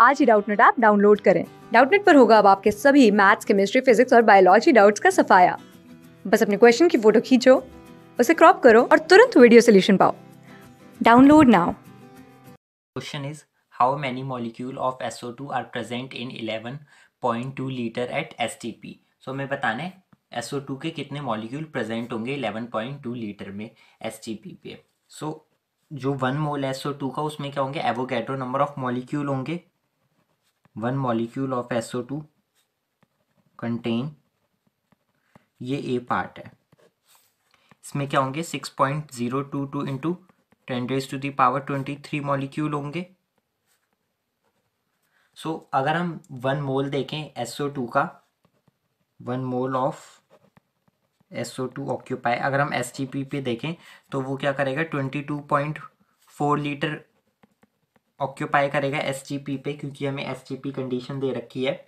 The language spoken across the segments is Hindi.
आज ही डाउटनेट ऐप डाउनलोड करें डाउटनेट पर होगा अब आपके सभी मैथ्स केमिस्ट्री फिजिक्स और बायोलॉजी डाउट्स का सफाया बस अपने क्वेश्चन की फोटो खींचो उसे क्रॉप करो और तुरंत वीडियो सोल्यूशन पाओ download now question is how many molecule of SO how many molecule of SO2 are present in 11.2 liter at STP so हमें बताना है टू के कितने मॉलिक्यूल प्रेजेंट होंगे इलेवन पॉइंट टू लीटर में एस टी पी पे सो जो वन मोल टू का उसमें क्या होंगे एवोकेटो नंबर ऑफ मॉलिक्यूल होंगे one molecule of SO two contain ये ए पार्ट है इसमें क्या होंगे six point zero two two into ten raise to the power twenty three molecule होंगे सो so, अगर हम वन मोल देखें एसओ टू का one mole of SO two occupy अगर हम एस पे देखें तो वो क्या करेगा twenty two point four litre occupy करेगा एस पे क्योंकि हमें एस कंडीशन दे रखी है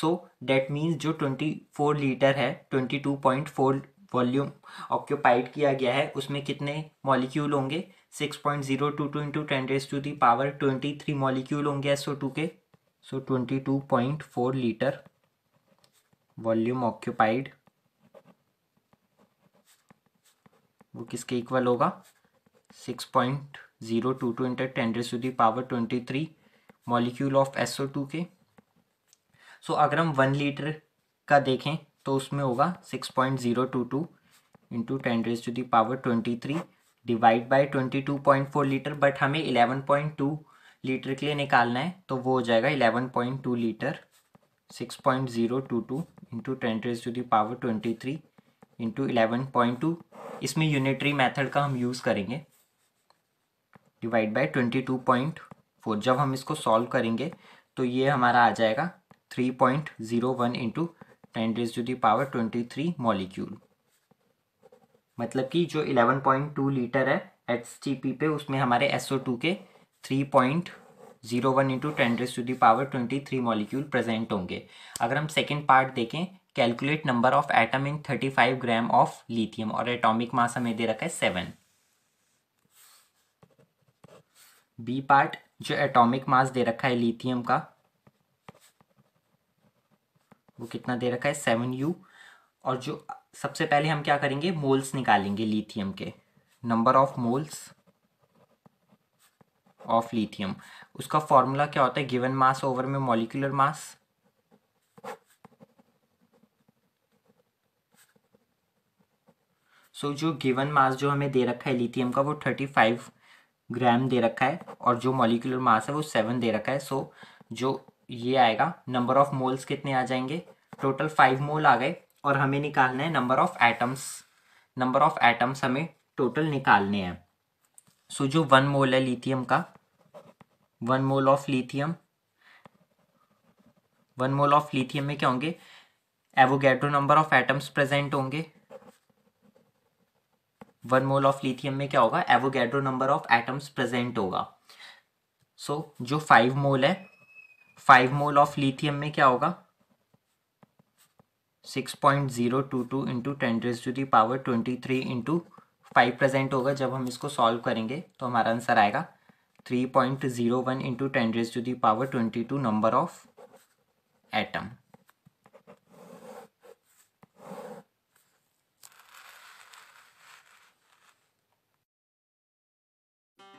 सो डैट मीन्स जो 24 लीटर है 22.4 वॉल्यूम ऑक्यूपाइड किया गया है उसमें कितने मॉलिक्यूल होंगे 6.022 point zero two two into ten raise to the power twenty three molecule होंगे ओ टू के so twenty two point four litre volume occupied वो किसके इक्वल होगा six point 6.022 two 10 raised to the power twenty three molecule of S O two के सो अगर हम वन लीटर का देखें तो उसमें होगा six point zero two two into ten raise to the power twenty three divide by twenty two point four litre but हमें इलेवन पॉइंट टू लीटर के लिए निकालना है तो वो हो जाएगा eleven point two litre six point zero two two into ten raise to the power twenty three into eleven point two इसमें यूनिटरी मेथड का हम यूज़ करेंगे divide by twenty two point four जब हम इसको सॉल्व करेंगे तो ये हमारा आ जाएगा three point zero one into ten raise to the power twenty three molecule मतलब कि जो इलेवन पॉइंट टू लीटर है एच टी पी पे उसमें हमारे एस ओ टू के three point zero one into ten raise to the power twenty three molecule present होंगे अगर हम सेकेंड पार्ट देखें calculate number of atom in thirty five gram of lithium और एटॉमिक मास हमें दे रखा है सेवन बी पार्ट जो एटॉमिक मास दे रखा है लिथियम का वो कितना दे रखा है सेवन यू और जो सबसे पहले हम क्या करेंगे मोल्स निकालेंगे लिथियम के number of moles of lithium उसका फॉर्मूला क्या होता है गिवन मास ओवर में मॉलिकुलर मास सो so, जो गिवन मास जो हमें दे रखा है लिथियम का वो थर्टी फाइव ग्राम दे रखा है और जो मॉलिकुलर मास है वो सेवन दे रखा है सो जो ये आएगा नंबर ऑफ मोल्स कितने आ जाएंगे टोटल फाइव मोल आ गए और हमें निकालना है number of atoms number of atoms हमें टोटल निकालने हैं सो so, जो वन मोल है लिथियम का one mole of lithium one mole of lithium में क्या होंगे Avogadro number of atoms present होंगे वन मोल ऑफ लिथियम में क्या होगा Avogadro number of atoms present होगा सो so, जो फाइव मोल है फाइव मोल ऑफ लिथियम में क्या होगा six point zero two two into ten raise to the power twenty three into five present होगा जब हम इसको सॉल्व करेंगे तो हमारा आंसर आएगा three point zero one into ten raise to the power twenty two number of atom